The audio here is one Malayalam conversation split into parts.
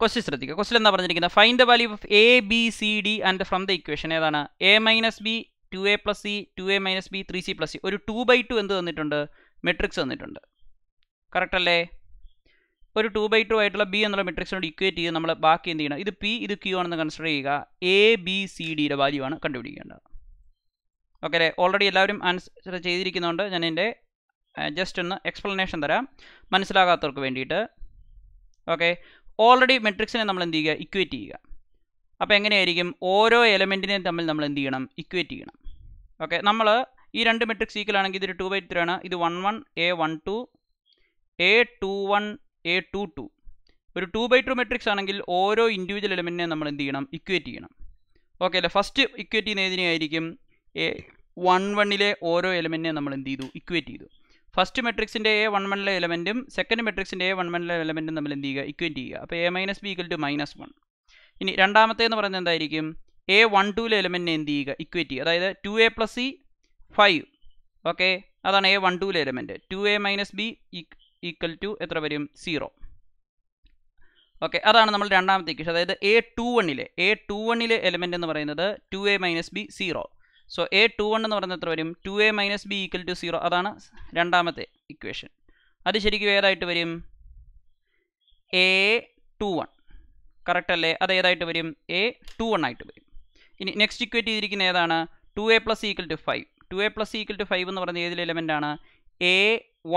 ക്വസ്റ്റ്യൻ ശ്രദ്ധിക്കുക ക്വസ്റ്റ്യൻ എന്താ പറഞ്ഞിരിക്കുന്നത് find the value of A B C D and from the equation ഏതാണ് A minus B two A plus C two A minus B three C plus C ഒരു ടു ബൈ ടു എന്ത് തന്നിട്ടുണ്ട് മെട്രിക്സ് തന്നിട്ടുണ്ട് കറക്റ്റ് അല്ലേ ഒരു ടു ബൈ ടു ആയിട്ടുള്ള ബി എന്നുള്ള മെട്രിക്സിനോട് ഇക്വേറ്റ് ചെയ്ത് നമ്മൾ ബാക്കി എന്ത് ചെയ്യണം ഇത് പി ഇത് ക്യൂ ആണെന്ന് കൺസിഡർ ചെയ്യുക എ ബി സി ഡിയുടെ വാല്യൂ ആണ് കണ്ടുപിടിക്കേണ്ടത് ഓക്കെ അല്ലേ ഓൾറെഡി എല്ലാവരും ആൻസർ ചെയ്തിരിക്കുന്നതുകൊണ്ട് ഞാൻ എൻ്റെ ജസ്റ്റ് ഒന്ന് എക്സ്പ്ലനേഷൻ തരാം മനസ്സിലാകാത്തവർക്ക് വേണ്ടിയിട്ട് ഓക്കെ ഓൾറെഡി മെട്രിക്സിനെ നമ്മൾ എന്ത് ചെയ്യുക ഇക്വേറ്റ് ചെയ്യുക അപ്പോൾ എങ്ങനെയായിരിക്കും ഓരോ എലമെൻറ്റിനെയും തമ്മിൽ നമ്മൾ എന്ത് ചെയ്യണം ഇക്വേറ്റ് ചെയ്യണം ഓക്കെ നമ്മൾ ഈ രണ്ട് മെട്രിക്സ് ആണെങ്കിൽ ഇതൊരു ടു ബൈ ത്രീ ആണ് ഇത് one one A one two A two one A two two ഒരു ടു ബൈ ടു മെട്രിക്സ് ആണെങ്കിൽ ഓരോ ഇൻഡിവിജ്വൽ എലമെൻറ്റിനെ നമ്മൾ എന്ത് ചെയ്യണം ഇക്വേറ്റ് ചെയ്യണം ഓക്കെ അല്ലേ ഫസ്റ്റ് ഇക്വേറ്റ് ചെയ്യുന്ന ഏതിനെയായിരിക്കും എ വൺ വണ്ണിലെ ഓരോ എലമെൻറ്റിനെ നമ്മൾ എന്ത് ചെയ്തു ഇക്വേറ്റ് ചെയ്തു ഫസ്റ്റ് മെട്രിക്സിൻ്റെ എ വൺ വണ്ണിലെ എലമെൻറ്റും സെക്കൻഡ് മെട്രിക്സിൻ്റെ എ വൺ വണ്ണിലെ എലമെൻറ്റും തമ്മിൽ എന്ത് ചെയ്യുക ഇക്വേറ്റ് ചെയ്യുക അപ്പോൾ A minus B equal to minus one ഇനി രണ്ടാമത്തെ എന്ന് പറയുന്നത് എന്തായിരിക്കും എ വൺ ടുവിലെ എലമെൻറ്റിനെ എന്ത് ചെയ്യുക ഇക്വേറ്റ് ചെയ്യുക അതായത് two A plus C five okay അതാണ് എ വൺ ടുവിലെ element two A minus B equal to എത്ര വരും സീറോ ഓക്കെ അതാണ് നമ്മൾ രണ്ടാമത്തെ ഇക്വേഷൻ അതായത് എ ടു വണ്ണിലെ എ ടു വണ്ണിലെ എലമെൻറ്റ് എന്ന് പറയുന്നത് two A minus B zero so A two one എന്ന് പറയുന്നത് എത്ര വരും two A minus B equal to zero അതാണ് രണ്ടാമത്തെ ഇക്വേഷൻ അത് ശരിക്കും ഏതായിട്ട് വരും എ ടു വൺ കറക്റ്റ് അല്ലേ അത് ഏതായിട്ട് വരും എ ടു വൺ ആയിട്ട് വരും ഇനി നെക്സ്റ്റ് ഇക്വേറ്റ് ചെയ്തിരിക്കുന്ന ഏതാണ് two A plus equal to five to A plus equal to five എന്ന് പറഞ്ഞ ഏതിലെ എലമെൻ്റ് ആണ് എ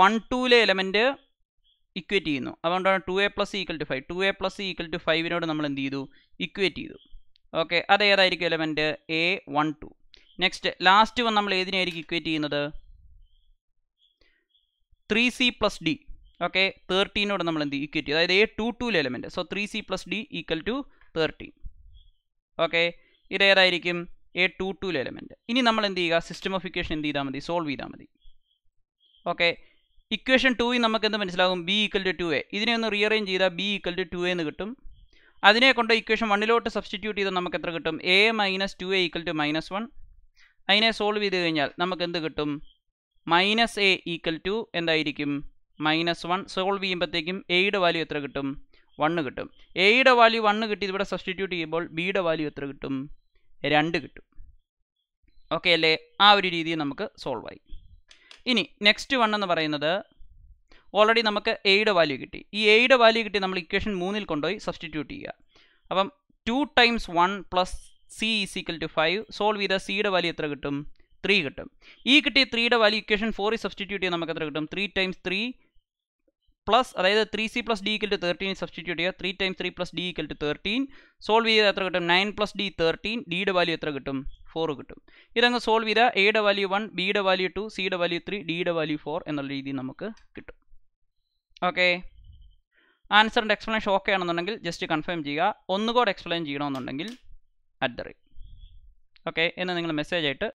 വൺ ടുവിലെ എലമെൻറ്റ് ഇക്വേറ്റ് ചെയ്യുന്നു അതുകൊണ്ടാണ് two A plus equal to five to A plus equal ടു ഫൈവിനോട് നമ്മൾ എന്ത് ചെയ്തു ഇക്വേറ്റ് ചെയ്തു ഓക്കെ അത് ഏതായിരിക്കും element A one two next last one നമ്മൾ ഏതിനായിരിക്കും ഇക്വേറ്റ് ചെയ്യുന്നത് three C plus D okay തേർട്ടീനോട് നമ്മൾ എന്ത് ഇക്വേറ്റ് ചെയ്യും അതായത് A two two element so three C plus D equal to thirteen okay ഇതേതായിരിക്കും എ ടു ടു എലമെൻറ്റ് ഇനി നമ്മൾ എന്ത് ചെയ്യുക സിസ്റ്റം ഓഫ് ഇക്വേഷൻ എന്ത് ചെയ്താൽ മതി സോൾവ് ചെയ്താൽ മതി ഓക്കെ ഇക്വേഷൻ ടൂയിൽ നമുക്ക് എന്ത് മനസ്സിലാകും B equal to two A ഇതിനെ ഒന്ന് റീഅറേഞ്ച് ചെയ്താൽ ബി ഈക്വൽ ടു ടു എന്ന് കിട്ടും അതിനെ കൊണ്ട് ഇക്വേഷൻ വണ്ണിലോട്ട് സബ്സ്റ്റിറ്റ്യൂട്ട് ചെയ്താൽ നമുക്ക് എത്ര കിട്ടും A minus two A equal to minus one അതിനെ സോൾവ് ചെയ്ത് കഴിഞ്ഞാൽ നമുക്ക് എന്ത് കിട്ടും മൈനസ് എ ഈക്വൽ ടു എന്തായിരിക്കും മൈനസ് വൺ സോൾവ് ചെയ്യുമ്പോഴത്തേക്കും എയുടെ വാല്യൂ എത്ര കിട്ടും വണ്ണ് കിട്ടും എയുടെ വാല്യൂ വണ്ണ് കിട്ടി ഇവിടെ സബ്സ്റ്റിറ്റ്യൂട്ട് ചെയ്യുമ്പോൾ ബിയുടെ വാല്യൂ എത്ര കിട്ടും രണ്ട് കിട്ടും ഓക്കെ അല്ലേ ആ ഒരു രീതിയിൽ നമുക്ക് സോൾവ് ആയി ഇനി നെക്സ്റ്റ് വൺ എന്ന് പറയുന്നത് ഓൾറെഡി നമുക്ക് എയുടെ വാല്യൂ കിട്ടി ഈ എയുടെ വാല്യൂ കിട്ടി നമ്മൾ ഇക്വേഷൻ മൂന്നിൽ കൊണ്ടുപോയി സബ്സ്റ്റിറ്റ്യൂട്ട് ചെയ്യുക അപ്പം two times one plus C is equal to five solve ചെയ്ത സിയുടെ വാല്യൂ എത്ര കിട്ടും ത്രീ കിട്ടും ഈ കിട്ടിയ ത്രീയുടെ വാല്യൂ ഇക്വേഷൻ ഫോറിൽ സബ്സ്റ്റിറ്റ്യൂട്ട് ചെയ്യാൻ നമുക്ക് എത്ര കിട്ടും ത്രീ ടൈംസ് ത്രീ പ്ലസ് അതായത് three C plus D equal to thirteen substitute ചെയ്യുക three times three plus D equal to thirteen solve ചെയ്താൽ എത്ര കിട്ടും നയൻ പ്ലസ് ഡി തേർട്ടീൻ ഡിയുടെ വാല്യൂ എത്ര കിട്ടും ഫോർ കിട്ടും ഇതങ്ങ് സോൾവ് ചെയ്താൽ എയുടെ വാല്യൂ വൺ ബിയുടെ വാല്യൂ ടു സിയുടെ വാല്യൂ ത്രീ ഡിയുടെ വാല്യൂ ഫോർ എന്നുള്ള രീതിയിൽ നമുക്ക് കിട്ടും ഓക്കെ ആൻസറിൻ്റെ എക്സ്പ്ലനേഷൻ ഓക്കെ ആണെന്നുണ്ടെങ്കിൽ ജസ്റ്റ് കൺഫേം ചെയ്യുക ഒന്നുകൂടെ എക്സ്പ്ലെയിൻ ചെയ്യണമെന്നുണ്ടെങ്കിൽ അറ്റ് ദ റേറ്റ് ഓക്കെ എന്ന് നിങ്ങൾ മെസ്സേജ് ആയിട്ട്